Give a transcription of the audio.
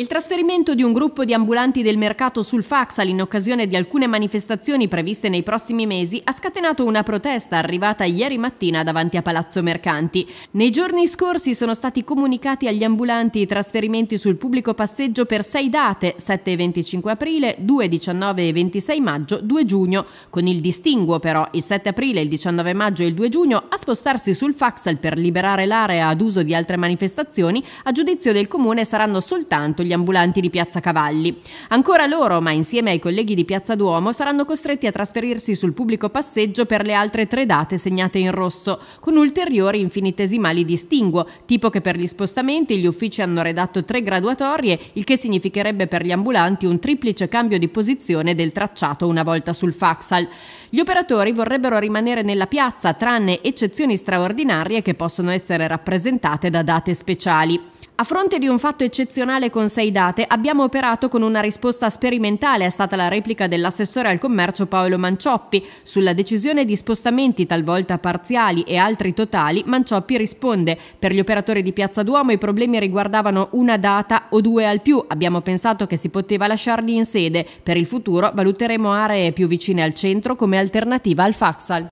Il trasferimento di un gruppo di ambulanti del mercato sul Faxal in occasione di alcune manifestazioni previste nei prossimi mesi ha scatenato una protesta arrivata ieri mattina davanti a Palazzo Mercanti. Nei giorni scorsi sono stati comunicati agli ambulanti i trasferimenti sul pubblico passeggio per sei date, 7 e 25 aprile, 2, 19 e 26 maggio, 2 giugno, con il distinguo però il 7 aprile, il 19 maggio e il 2 giugno a spostarsi sul Faxal per liberare l'area ad uso di altre manifestazioni, a giudizio del comune saranno soltanto gli gli ambulanti di Piazza Cavalli. Ancora loro, ma insieme ai colleghi di Piazza Duomo, saranno costretti a trasferirsi sul pubblico passeggio per le altre tre date segnate in rosso, con ulteriori infinitesimali distinguo, tipo che per gli spostamenti gli uffici hanno redatto tre graduatorie, il che significherebbe per gli ambulanti un triplice cambio di posizione del tracciato una volta sul Faxal. Gli operatori vorrebbero rimanere nella piazza, tranne eccezioni straordinarie che possono essere rappresentate da date speciali. A fronte di un fatto eccezionale con sei date, abbiamo operato con una risposta sperimentale, è stata la replica dell'assessore al commercio Paolo Mancioppi. Sulla decisione di spostamenti talvolta parziali e altri totali, Mancioppi risponde: Per gli operatori di Piazza Duomo i problemi riguardavano una data o due al più. Abbiamo pensato che si poteva lasciarli in sede. Per il futuro valuteremo aree più vicine al centro come alternativa al Faxal.